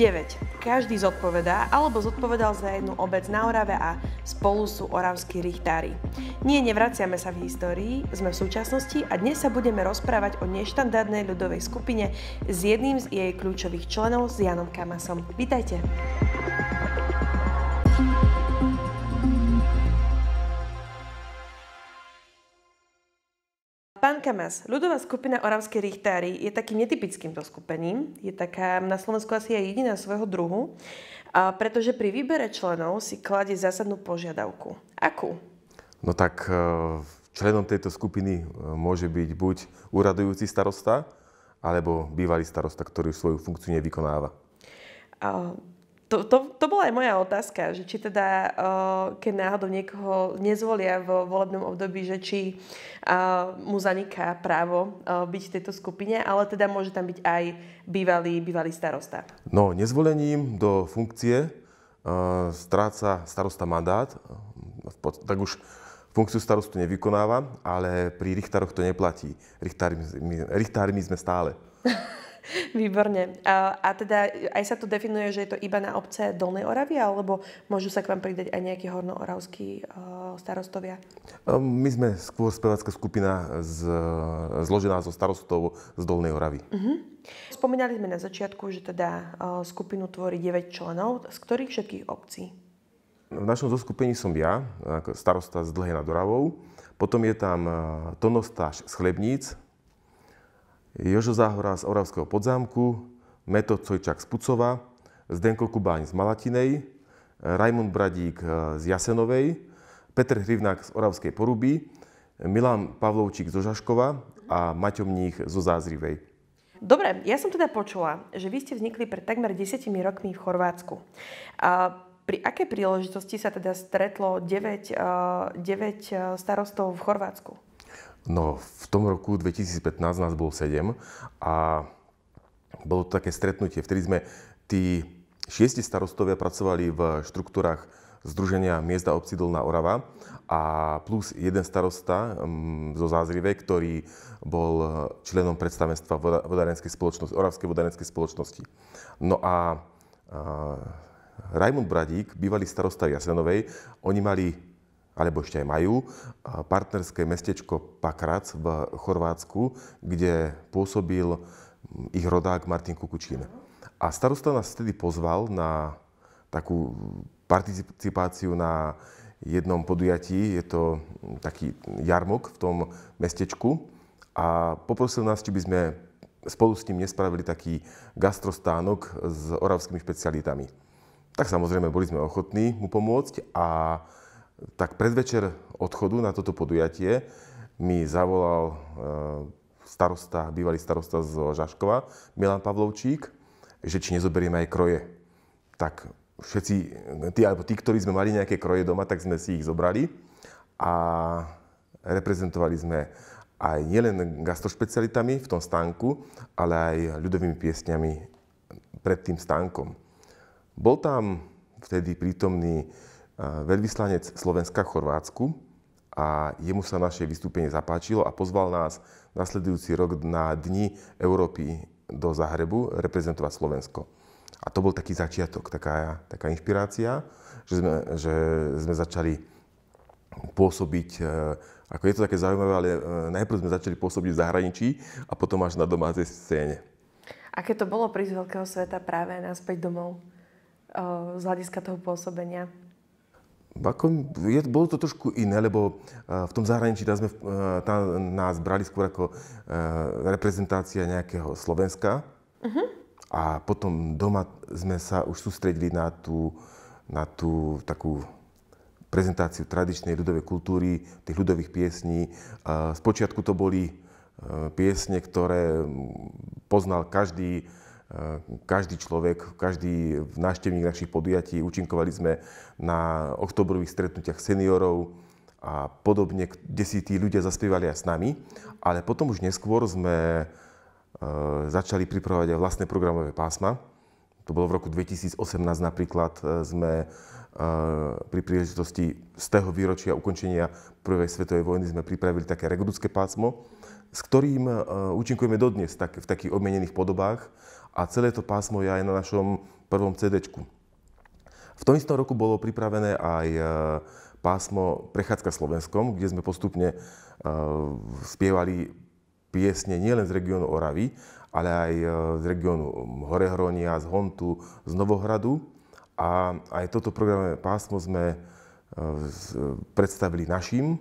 9. Každý zodpovedá alebo zodpovedal za jednu obec na Orave a spolu sú oravskí richtári. Nie, nevraciame sa v histórii, sme v súčasnosti a dnes sa budeme rozprávať o neštandardnej ľudovej skupine s jedným z jej kľúčových členov, s Janom Kamasom. Vítajte! Pán Kamas, ľudová skupina Oravské richtári je takým netypickým doskupením. Je taká na Slovensku asi aj jediná svojho druhu, pretože pri výbere členov si kladie zásadnú požiadavku. Akú? No tak e, členom tejto skupiny e, môže byť buď úradujúci starosta, alebo bývalý starosta, ktorý svoju funkciu nevykonáva. A to, to, to bola aj moja otázka, že či teda, eh, keď náhodou niekoho nezvolia v volebnom období, že či eh, mu zaniká právo eh, byť v tejto skupine, ale teda môže tam byť aj bývalý, bývalý starosta. No, nezvolením do funkcie stráca starosta mandát, tak už funkciu starostu nevykonáva, ale pri richtároch to neplatí. Richtármi, richtármi sme stále. Výborne. A, a teda aj sa tu definuje, že je to iba na obce Dolnej Oravy, alebo môžu sa k vám pridať aj nejakí hornooravskí e, starostovia? E, my sme skôr spevácka skupina z, e, zložená zo starostov z Dolnej Oravy. Uh-huh. Spomínali sme na začiatku, že teda skupinu tvorí 9 členov, z ktorých všetkých obcí? V našom zoskupení som ja, starosta z Dlhej nad Oravou. Potom je tam tonostáž z Chlebníc, Jožo Záhora z Oravského podzámku, Meto Cojčak z Pucova, Zdenko Kubáň z Malatinej, Raimund Bradík e, z Jasenovej, Petr Hrivnák z Oravskej poruby, Milan Pavlovčík zo Žaškova a Maťo Mních zo Zázrivej. Dobre, ja som teda počula, že vy ste vznikli pred takmer 10 rokmi v Chorvátsku. A pri akej príležitosti sa teda stretlo 9, 9 e, e, starostov v Chorvátsku? No, v tom roku 2015 nás bol 7 a bolo to také stretnutie, vtedy sme tí šiesti starostovia pracovali v štruktúrach Združenia miesta a obcí Dolná Orava a plus jeden starosta mm, zo Zázrive, ktorý bol členom predstavenstva vodárenskej spoločnosti, Oravskej vodárenskej spoločnosti. No a, a Raimund Bradík, bývalý starosta Jasenovej, oni mali alebo ešte aj majú, partnerské mestečko Pakrac v Chorvátsku, kde pôsobil mm, ich rodák Martin Kukučín. A starosta nás vtedy pozval na takú participáciu na jednom podujatí. Je to mm, taký jarmok v tom mestečku. A poprosil nás, či by sme spolu s ním nespravili taký gastrostánok s oravskými špecialitami. Tak samozrejme, boli sme ochotní mu pomôcť a tak predvečer odchodu na toto podujatie mi zavolal e, starosta, bývalý starosta z Žaškova, Milan Pavlovčík, že či nezoberieme aj kroje. Tak všetci, tí, alebo tí, ktorí sme mali nejaké kroje doma, tak sme si ich zobrali a reprezentovali sme aj nielen gastrošpecialitami v tom stánku, ale aj ľudovými piesňami pred tým stánkom. Bol tam vtedy prítomný veľvyslanec Slovenska v Chorvátsku a jemu sa naše vystúpenie zapáčilo a pozval nás nasledujúci rok na Dni Európy do Zahrebu reprezentovať Slovensko. A to bol taký začiatok, taká, taká inšpirácia, že sme, že sme začali pôsobiť, e, ako je to také zaujímavé, ale e, najprv sme začali pôsobiť v zahraničí a potom až na domácej scéne. Aké to bolo prísť veľkého sveta práve naspäť domov e, z hľadiska toho pôsobenia? ako, je, bolo to trošku iné, lebo uh, v tom zahraničí tá sme, uh, tá nás brali skôr ako uh, reprezentácia nejakého Slovenska. Uh-huh. A potom doma sme sa už sústredili na tú, na tú takú prezentáciu tradičnej ľudovej kultúry, tých ľudových piesní. Uh, Spočiatku to boli uh, piesne, ktoré poznal každý každý človek, každý návštevník našich podujatí. Učinkovali sme na oktobrových stretnutiach seniorov a podobne, kde si tí ľudia zaspievali aj s nami. Ale potom už neskôr sme e, začali pripravovať aj vlastné programové pásma. To bolo v roku 2018 napríklad. E, sme e, pri príležitosti z tého výročia ukončenia Prvej svetovej vojny sme pripravili také regudské pásmo, s ktorým účinkujeme dodnes v takých obmenených podobách a celé to pásmo je aj na našom prvom cd V tom istom roku bolo pripravené aj e, pásmo Prechádzka Slovenskom, kde sme postupne e, spievali piesne nielen z regiónu Oravy, ale aj e, z regiónu Horehronia, z Hontu, z Novohradu. A aj toto programové pásmo sme predstavili našim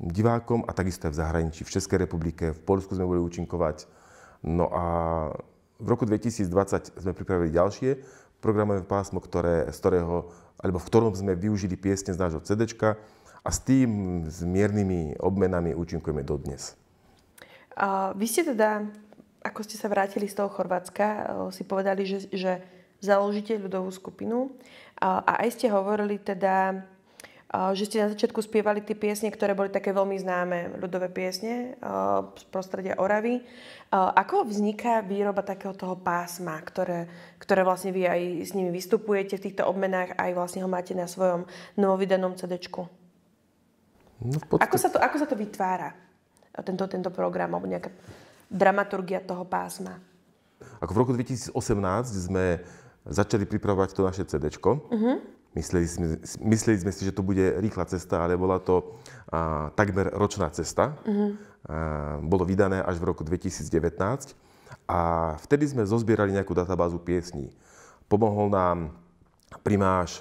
divákom a takisto aj v zahraničí, v Českej republike, v Polsku sme boli účinkovať. No a v roku 2020 sme pripravili ďalšie programové pásmo, ktoré, z ktorého, alebo v ktorom sme využili piesne z nášho CD a s tým s miernymi obmenami účinkujeme dodnes. A vy ste teda, ako ste sa vrátili z toho Chorvátska, eh, si povedali, že, že založíte ľudovú skupinu a, a aj ste hovorili teda že ste na začiatku spievali tie piesne, ktoré boli také veľmi známe, ľudové piesne z prostredia Oravy. Ako vzniká výroba takého toho pásma, ktoré, ktoré vlastne vy aj s nimi vystupujete v týchto obmenách, aj vlastne ho máte na svojom novovydanom cd no, podstate... ako, sa to, ako sa to vytvára, tento, tento program, alebo nejaká dramaturgia toho pásma? Ako v roku 2018 sme začali pripravovať to naše CD. Uh-huh mhm. Mysleli sme, mysleli sme si, že to bude rýchla cesta, ale bola to a, takmer ročná cesta. Uh-huh. A, bolo vydané až v roku 2019 a vtedy sme zozbierali nejakú databázu piesní. Pomohol nám primáš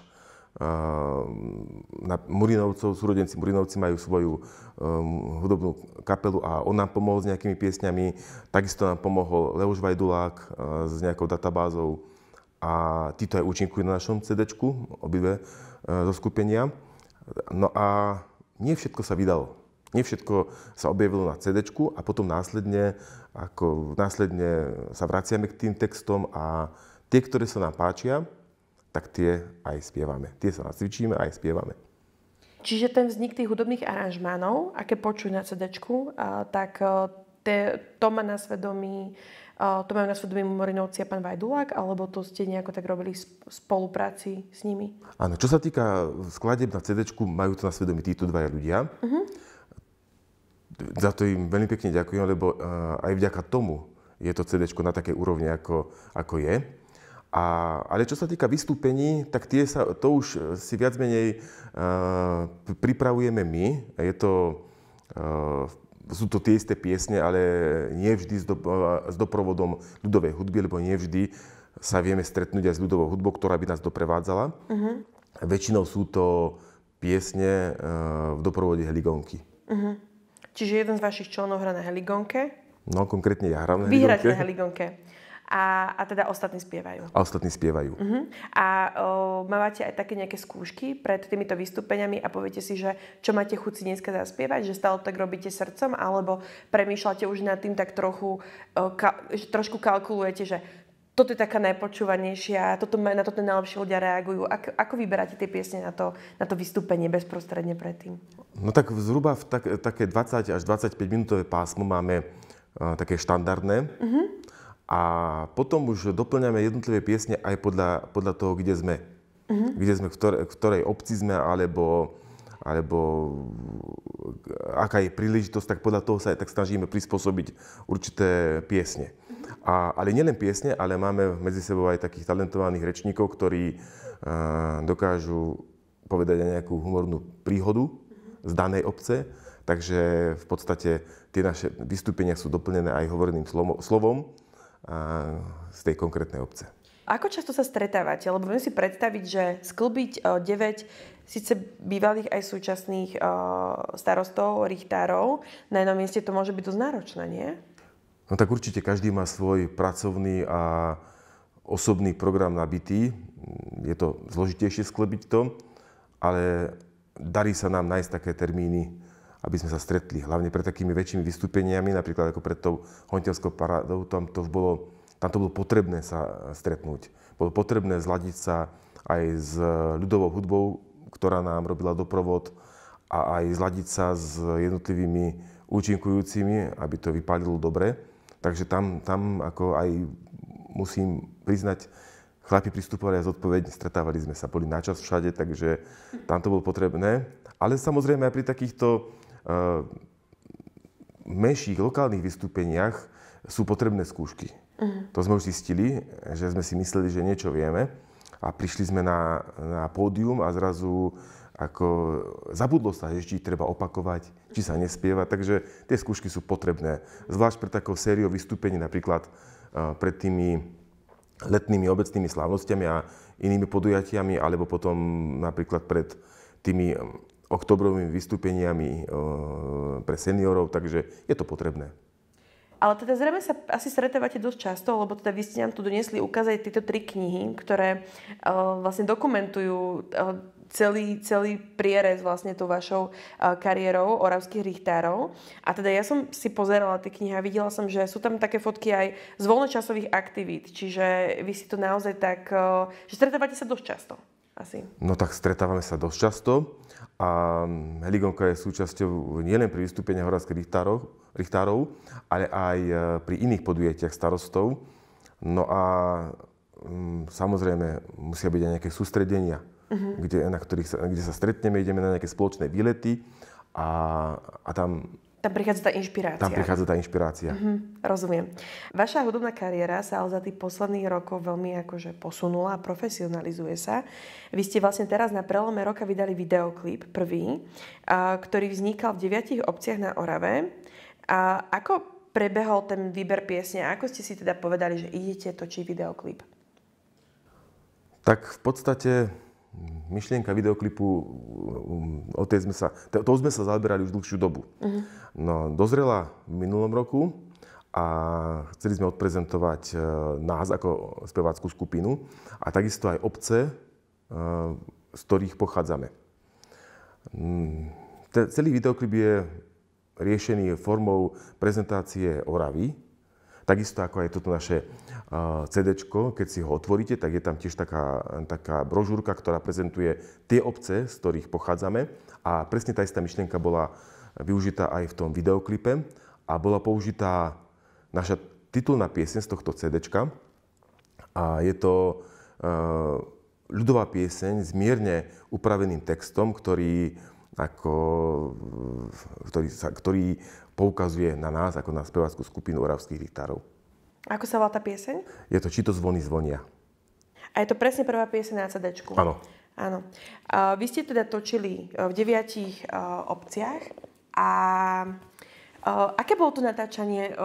a, na Murinovcov, súrodenci Murinovci majú svoju um, hudobnú kapelu a on nám pomohol s nejakými piesňami. Takisto nám pomohol Leoš Vajdulák uh, s nejakou databázou a títo aj účinkujú na našom cd obidve e, skupenia. No a nie všetko sa vydalo. Nie všetko sa objavilo na cd a potom následne, ako, následne sa vraciame k tým textom a tie, ktoré sa nám páčia, tak tie aj spievame. Tie sa nacvičíme a aj spievame. Čiže ten vznik tých hudobných aranžmánov, aké počuť na cd tak e, te, to má na svedomí to majú na svedomí Morinovci a pán Vajdulák, alebo to ste nejako tak robili v spolupráci s nimi? Áno, čo sa týka skladeb na CD, majú to na svedomí títo dvaja ľudia. Uh-huh. Za to im veľmi pekne ďakujem, lebo aj vďaka tomu je to CD na také úrovni, ako, ako je. A, ale čo sa týka vystúpení, tak tie sa, to už si viac menej uh, pripravujeme my. Je to uh, sú to tie isté piesne, ale nie vždy s, do, s doprovodom ľudovej hudby, lebo nie vždy sa vieme stretnúť aj s ľudovou hudbou, ktorá by nás doprevádzala. Uh-huh. Väčšinou sú to piesne e, v doprovode heligonky. Uh-huh. Čiže jeden z vašich členov hrá na heligonke? No, konkrétne ja hrám na heligonke. Vy hráte na heligonke a, a teda ostatní spievajú. A ostatní spievajú. Uh-huh. A uh, máte aj také nejaké skúšky pred týmito vystúpeniami a poviete si, že čo máte chuť si dneska zaspievať, že stále tak robíte srdcom, alebo premýšľate už nad tým tak trochu, uh, ka, trošku kalkulujete, že toto je taká najpočúvanejšia, toto, na toto najlepšie ľudia reagujú. Ako, ako vyberáte tie piesne na to, na to vystúpenie bezprostredne predtým? No tak zhruba v tak, také 20 až 25 minútové pásmo máme uh, také štandardné. Uh-huh. A potom už doplňame jednotlivé piesne aj podľa, podľa toho, kde sme. Uh-huh. Kde sme, v, ktorej, v ktorej obci sme, alebo, alebo aká je príležitosť, tak podľa toho sa aj tak snažíme prispôsobiť určité piesne. Uh-huh. A, ale nielen piesne, ale máme medzi sebou aj takých talentovaných rečníkov, ktorí uh, dokážu povedať aj nejakú humornú príhodu uh-huh. z danej obce. Takže v podstate tie naše vystúpenia sú doplnené aj hovoreným slovom z tej konkrétnej obce. Ako často sa stretávate? Lebo viem si predstaviť, že sklbiť 9 síce bývalých aj súčasných starostov, richtárov, na jednom mieste to môže byť dosť náročné, nie? No tak určite každý má svoj pracovný a osobný program nabitý. Je to zložitejšie sklbiť to, ale darí sa nám nájsť také termíny, aby sme sa stretli. Hlavne pred takými väčšími vystúpeniami, napríklad ako pred tou hontielskou paradou, tam to bolo, tam to bolo potrebné sa stretnúť. Bolo potrebné zladiť sa aj s ľudovou hudbou, ktorá nám robila doprovod a aj zladiť sa s jednotlivými účinkujúcimi, aby to vypadilo dobre. Takže tam, tam ako aj musím priznať, chlapi pristupovali aj zodpovedne, stretávali sme sa, boli načas všade, takže tam to bolo potrebné. Ale samozrejme aj pri takýchto Eh, v menších lokálnych vystúpeniach sú potrebné skúšky. Uh-huh. To sme už zistili, že sme si mysleli, že niečo vieme a prišli sme na, na pódium a zrazu ako zabudlo sa, že či treba opakovať, či sa nespieva, takže tie skúšky sú potrebné. Zvlášť pre takou sériou vystúpení, napríklad eh, pred tými letnými obecnými slávnostiami a inými podujatiami, alebo potom napríklad pred tými oktobrovými vystúpeniami eh, pre seniorov, takže je to potrebné. Ale teda zrejme sa asi stretávate dosť často, lebo teda vy ste nám tu donesli ukázať tieto tri knihy, ktoré eh, vlastne dokumentujú eh, celý, celý prierez vlastne tou vašou kariérou oravských richtárov. A teda ja som si pozerala tie knihy a videla som, že sú tam také fotky aj z voľnočasových aktivít. Čiže vy si to naozaj tak... že stretávate sa dosť často asi? No tak stretávame sa dosť často a Heligonka je súčasťou nielen pri vystúpení horárskych richtárov, richtárov, ale aj e, pri iných podujatiach starostov. No a um, samozrejme musia byť aj nejaké sústredenia, uh-huh. kde, na ktorých sa, kde sa stretneme, ideme na nejaké spoločné výlety a, a tam tam prichádza tá inšpirácia. Tam prichádza tá inšpirácia. Uh-huh, rozumiem. Vaša hudobná kariéra sa ale za tých posledných rokov veľmi akože posunula a profesionalizuje sa. Vy ste vlastne teraz na prelome roka vydali videoklip prvý, a, ktorý vznikal v deviatich obciach na Orave. A ako prebehol ten výber piesne? Ako ste si teda povedali, že idete točiť videoklip? Tak v podstate myšlienka videoklipu, um, o tej sme sa, to sme sa zaoberali už dlhšiu dobu. Uh-huh. No, dozrela v minulom roku a chceli sme odprezentovať e, nás ako spevácku skupinu a takisto aj obce, e, z ktorých pochádzame. Mm, celý videoklip je riešený formou prezentácie Oravy, Takisto ako je toto naše CD, keď si ho otvoríte, tak je tam tiež taká, taká brožúrka, ktorá prezentuje tie obce, z ktorých pochádzame. A presne tá istá myšlienka bola využitá aj v tom videoklipe a bola použitá naša titulná piesen z tohto CD. A je to ľudová pieseň s mierne upraveným textom, ktorý, ako, ktorý, sa, ktorý poukazuje na nás ako na spevackú skupinu oravských diktárov. Ako sa volá tá pieseň? Je to Či to zvony zvonia. A je to presne prvá pieseň na CD. Áno. Áno. vy ste teda točili e, v deviatich e, obciach a e, aké bolo to natáčanie?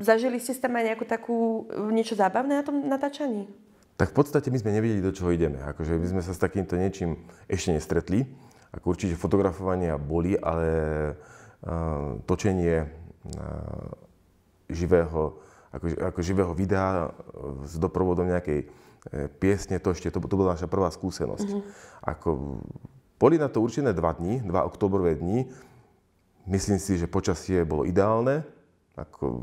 zažili ste tam aj nejakú takú, niečo zábavné na tom natáčaní? Tak v podstate my sme nevedeli, do čoho ideme. Akože my sme sa s takýmto niečím ešte nestretli. Ako určite fotografovania boli, ale Eh, točenie eh, živého, ako, ako živého videa eh, s doprovodom nejakej piesne, to ešte, to, to bola naša prvá skúsenosť. Mm-hmm. Ako, boli na to určené dva dní, dva oktobrové dni. Myslím si, že počasie bolo ideálne. Ako,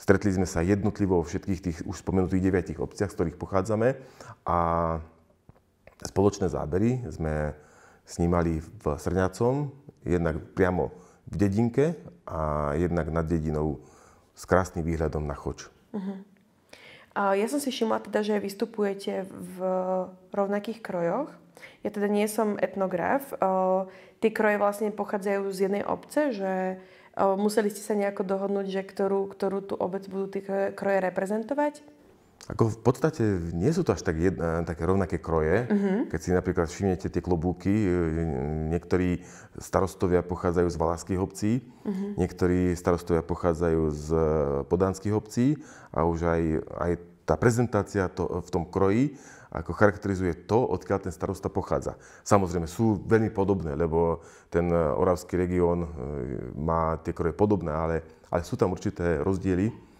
stretli sme sa jednotlivo vo všetkých tých už spomenutých deviatich obciach, z ktorých pochádzame. A spoločné zábery sme snímali v Srňacom, jednak priamo v dedinke a jednak nad dedinou s krásnym výhľadom na choč. Uh-huh. A ja som si všimla teda, že vystupujete v rovnakých krojoch. Ja teda nie som etnograf. Uh, tie kroje vlastne pochádzajú z jednej obce, že uh, museli ste sa nejako dohodnúť, že ktorú, ktorú tú obec budú tie kroje reprezentovať? Ako v podstate nie sú to až tak jedna, také rovnaké kroje. Uh-huh. Keď si napríklad všimnete tie klobúky, e, niektorí starostovia pochádzajú z valaských obcí, uh-huh. niektorí starostovia pochádzajú z e, podánskych obcí a už aj, aj tá prezentácia to, v tom kroji ako charakterizuje to, odkiaľ ten starosta pochádza. Samozrejme, sú veľmi podobné, lebo ten e, oravský región má tie kroje podobné, ale, ale sú tam určité rozdiely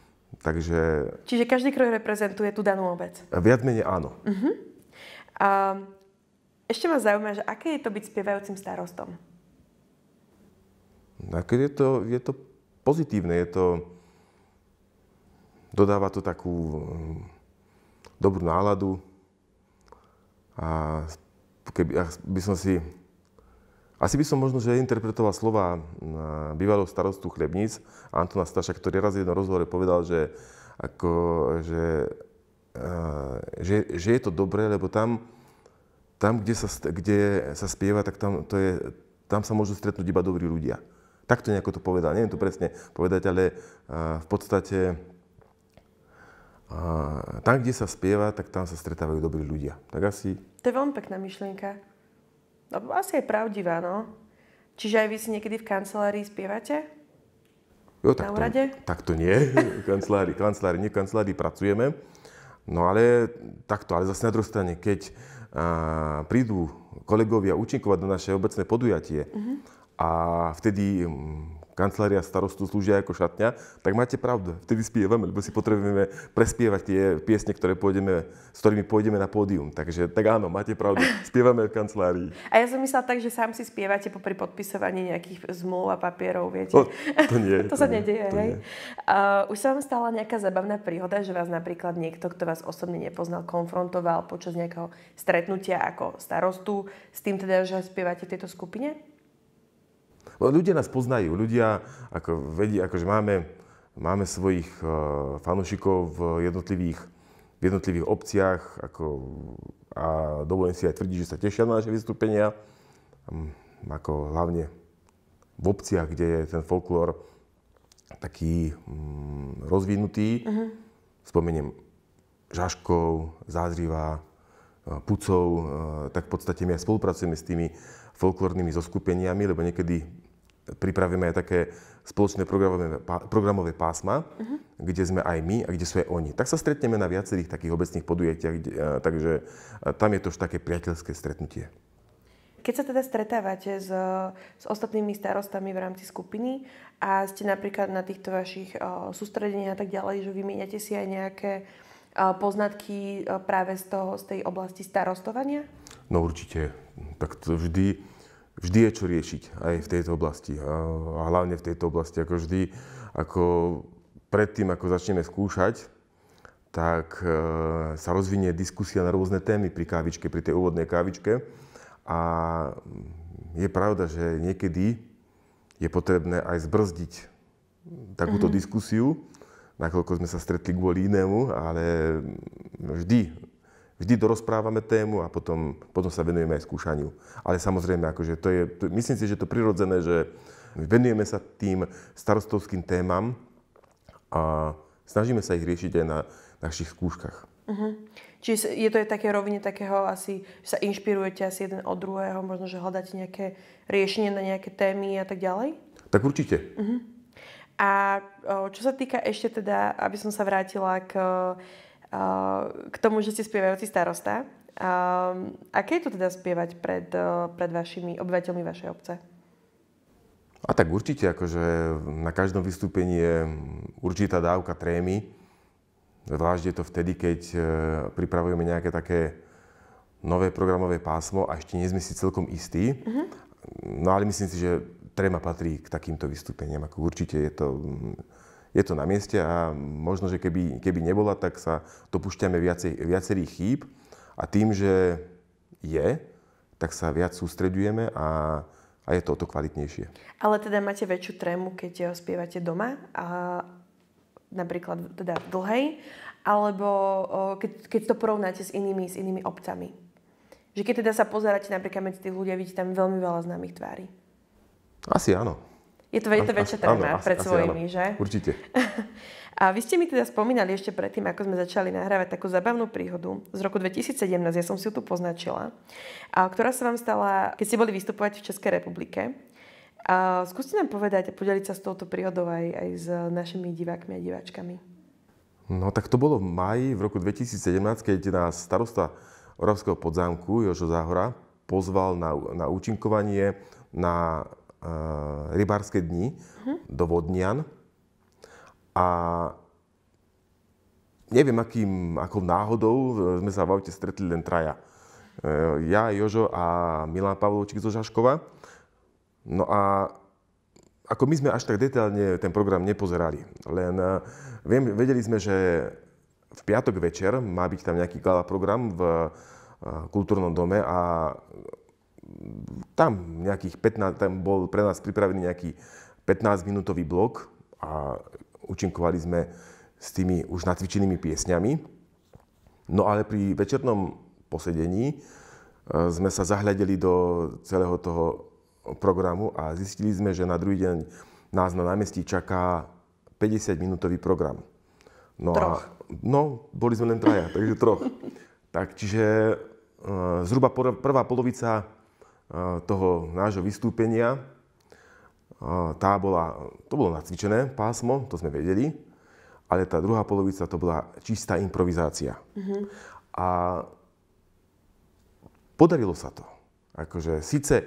Takže... Čiže každý kroj reprezentuje tú danú obec? Viac menej áno. Uh-huh. A ešte ma zaujíma, že aké je to byť spievajúcim starostom? Keď je to, je to pozitívne, je to... Dodáva to takú dobrú náladu a keby, by som si asi by som možno, že interpretoval slova e, bývalého starostu Chlebníc, Antona Staša, ktorý raz v jednom rozhovore povedal, že, ako, že, e, že, že je to dobré, lebo tam, tam kde, sa, kde sa spieva, tak tam, to je, tam sa môžu stretnúť iba dobrí ľudia. Takto nejako to povedal, neviem to presne povedať, ale e, v podstate tam, kde sa spieva, tak tam sa stretávajú dobrí ľudia. Tak asi... To je veľmi pekná myšlienka. Lebo no, asi je pravdivá, no. Čiže aj vy si niekedy v kancelárii spievate? Jo, tak, na To, tak to nie. kancelárii, kancelárii, nie kancelárii pracujeme. No ale takto, ale zase na druhej strane, keď a, prídu kolegovia účinkovať na naše obecné podujatie uh-huh. a vtedy mm, kancelária starostu slúžia ako šatňa, tak máte pravdu. Vtedy spievame, lebo si potrebujeme prespievať tie piesne, ktoré pôjdeme, s ktorými pôjdeme na pódium. Takže tak áno, máte pravdu. Spievame v kancelárii. A ja som myslela tak, že sám si spievate popri podpisovaní nejakých zmluv a papierov, viete. O, no, to nie. to, to sa nie, nedieje, to hej? Nie. Uh, už sa vám stala nejaká zabavná príhoda, že vás napríklad niekto, kto vás osobne nepoznal, konfrontoval počas nejakého stretnutia ako starostu s tým teda, že spievate v tejto skupine? Ľudia nás poznajú, ľudia ako vedia, akože máme, máme svojich eh, fanúšikov v jednotlivých, v jednotlivých obciach ako, a dovolím si aj tvrdiť, že sa tešia na naše vystúpenia. Mm, ako hlavne v obciach, kde je ten folklór taký mm, rozvinutý. Uh-huh. Spomeniem Žaškov, Zázriva, eh, Pucov, eh, tak v podstate my aj spolupracujeme s tými folklórnymi zoskupeniami, lebo niekedy pripravíme aj také spoločné programové, programové pásma, uh-huh. kde sme aj my a kde sú aj oni. Tak sa stretneme na viacerých takých obecných podujatiach, kde, e, takže e, tam je to už také priateľské stretnutie. Keď sa teda stretávate s, s ostatnými starostami v rámci skupiny a ste napríklad na týchto vašich e, sústredeniach a tak ďalej, že vymieňate si aj nejaké poznatky práve z, toho, z tej oblasti starostovania? No určite. Tak to vždy vždy je čo riešiť aj v tejto oblasti. A hlavne v tejto oblasti, ako vždy, ako predtým, ako začneme skúšať, tak e, sa rozvinie diskusia na rôzne témy pri kávičke, pri tej úvodnej kávičke. A mm, je pravda, že niekedy je potrebné aj zbrzdiť takúto mm-hmm. diskusiu, nakoľko sme sa stretli kvôli inému, ale vždy vždy dorozprávame tému a potom, potom sa venujeme aj skúšaniu. Ale samozrejme, akože to je, to, myslím si, že to prirodzené, že venujeme sa tým starostovským témam a snažíme sa ich riešiť aj na našich skúškach. Uh-huh. Čiže je to aj také rovine takého asi, že sa inšpirujete asi jeden od druhého, možno, že hľadáte nejaké riešenie na nejaké témy a tak ďalej? Tak určite. Uh-huh. A čo sa týka ešte teda, aby som sa vrátila k Eh, k tomu, že ste spievajúci starosta. Eh, Aké je to teda spievať pred, eh, pred vašimi obyvateľmi vašej obce? A tak určite, akože na každom vystúpení je určitá dávka trémy. Zvlášť je to vtedy, keď pripravujeme nejaké také nové programové pásmo a ešte nie sme si celkom istí. Uh-huh. No ale myslím si, že tréma patrí k takýmto vystúpeniam. Ako určite je to mm, je to na mieste a možno, že keby, keby nebola, tak sa dopúšťame viacej, viacerých chýb a tým, že je, tak sa viac sústredujeme a, a je to o to kvalitnejšie. Ale teda máte väčšiu trému, keď spievate doma, a, napríklad teda v dlhej, alebo keď, keď to porovnáte s inými, s inými obcami. Že keď teda sa pozeráte napríklad medzi tých ľudia, vidíte tam veľmi veľa známych tvári. Asi áno. Je to, je to väčšia tréma pred asi, svojimi, áno. že? Určite. A vy ste mi teda spomínali ešte predtým, ako sme začali nahrávať takú zabavnú príhodu z roku 2017, ja som si ju tu poznačila, a ktorá sa vám stala, keď ste boli vystupovať v Českej republike. A skúste nám povedať a podeliť sa s touto príhodou aj, aj s našimi divákmi a diváčkami. No tak to bolo v maji v roku 2017, keď nás starosta Oravského podzámku Jožo Záhora pozval na, na účinkovanie na Eh, rybárske dni uh-huh. do Vodnian a neviem, akým, akou náhodou eh, sme sa v aute stretli len traja. Eh, ja, Jožo a Milan Pavlovčík zo Žaškova. No a ako my sme až tak detailne ten program nepozerali, len viem, vedeli sme, že v piatok večer má byť tam nejaký gala program v kultúrnom dome a tam nejakých 15, tam bol pre nás pripravený nejaký 15-minútový blok a učinkovali sme s tými už nacvičenými piesňami. No ale pri večernom posedení e, sme sa zahľadili do celého toho programu a zistili sme, že na druhý deň nás na námestí čaká 50-minútový program. No troch. A, no, boli sme len traja, takže troch. tak čiže e, zhruba prvá polovica toho nášho vystúpenia, tá bola, to bolo nacvičené pásmo, to sme vedeli, ale tá druhá polovica to bola čistá improvizácia. Mm-hmm. A podarilo sa to. Akože síce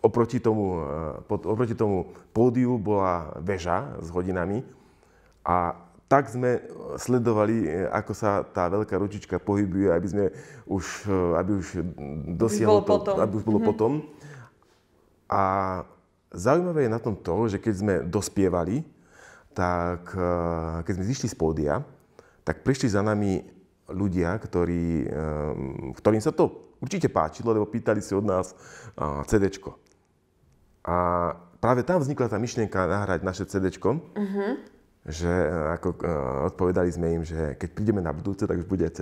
oproti, tomu, oproti tomu pódiu bola väža s hodinami a tak sme eh, sledovali, eh, ako sa tá veľká ručička pohybuje, aby sme už, eh, aby už dosiahlo to, potom. aby už bolo mm-hmm. potom. A zaujímavé je na tom to, že keď sme dospievali, tak keď sme zišli z pódia, tak prišli za nami ľudia, ktorí, ktorým sa to určite páčilo, lebo pýtali si od nás CD. A práve tam vznikla tá myšlienka nahrať naše CDčko. Mm-hmm že e, ako, e, odpovedali sme im, že keď prídeme na budúce, tak už bude aj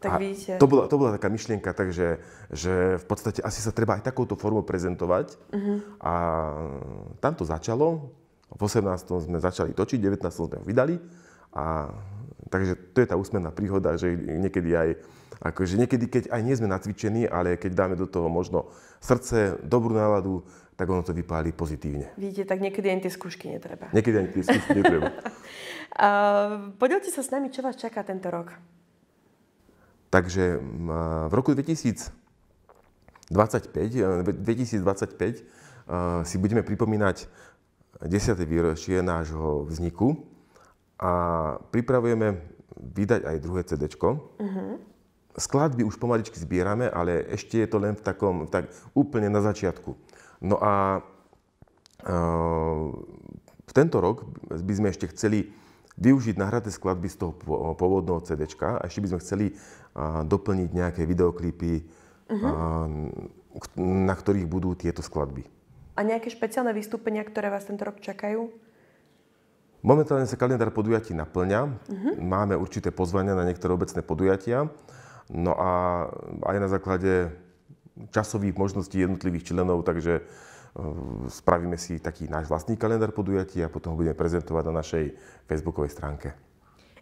Tak a vidíte. To bola, to bola taká myšlienka, takže že v podstate asi sa treba aj takouto formou prezentovať. Uh-huh. A e, tam to začalo. V 18. sme začali točiť, 19. sme ho vydali. A, takže to je tá úsmevná príhoda, že niekedy aj, akože niekedy, keď aj nie sme nacvičení, ale keď dáme do toho možno srdce, dobrú náladu, tak ono to vypáli pozitívne. Vidíte, tak niekedy ani tie skúšky netreba. Niekedy ani tie skúšky netreba. uh, podelte sa s nami, čo vás čaká tento rok. Takže v roku 2025, 2025 e, e, si budeme pripomínať 10. výročie nášho vzniku a pripravujeme vydať aj druhé CD. Uh-huh. Mhm. Skladby už pomaličky zbierame, ale ešte je to len v takom, tak úplne na začiatku. No a v tento rok by sme ešte chceli využiť nahraté skladby z toho pôvodného CD a ešte by sme chceli doplniť nejaké videoklipy, uh-huh. na ktorých budú tieto skladby. A nejaké špeciálne vystúpenia, ktoré vás tento rok čakajú? Momentálne sa kalendár podujatí naplňa. Uh-huh. Máme určité pozvania na niektoré obecné podujatia. No a aj na základe časových možností jednotlivých členov, takže e, spravíme si taký náš vlastný kalendár podujatí a potom ho budeme prezentovať na našej facebookovej stránke.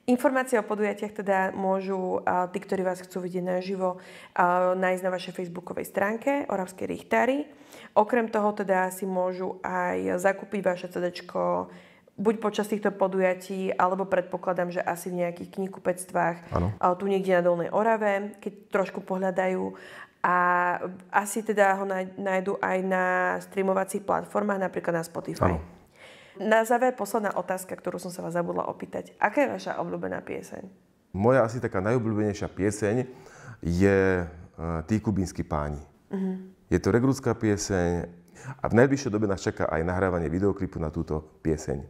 Informácie o podujatiach teda môžu tí, ktorí vás chcú vidieť naživo, nájsť na vašej facebookovej stránke Oravskej richtári. Okrem toho teda si môžu aj zakúpiť vaše CD buď počas týchto podujatí, alebo predpokladám, že asi v nejakých kníhkupectvách, tu niekde na Dolnej Orave, keď trošku pohľadajú a asi teda ho nájdu aj na streamovacích platformách, napríklad na Spotify. Ano. Na záver posledná otázka, ktorú som sa vás zabudla opýtať. Aká je vaša obľúbená pieseň? Moja asi taká najobľúbenejšia pieseň je eh, Tí kubínsky páni. Uh-huh. Je to regrúcká pieseň a v najbližšej dobe nás čaká aj nahrávanie videoklipu na túto pieseň.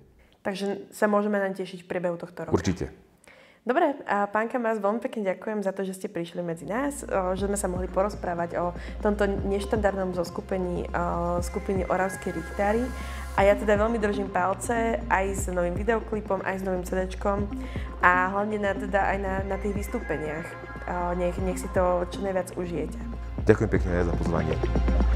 Takže sa môžeme tešiť v priebehu tohto roka. Určite. Dobre, a pán Kamás, veľmi pekne ďakujem za to, že ste prišli medzi nás, že sme sa mohli porozprávať o tomto neštandardnom zoskupení skupiny Oravskej richtári. A ja teda veľmi držím palce aj s novým videoklipom, aj s novým cd a hlavne na, teda aj na, na tých vystúpeniach. Nech, nech si to čo najviac užijete. Ďakujem pekne za pozvanie.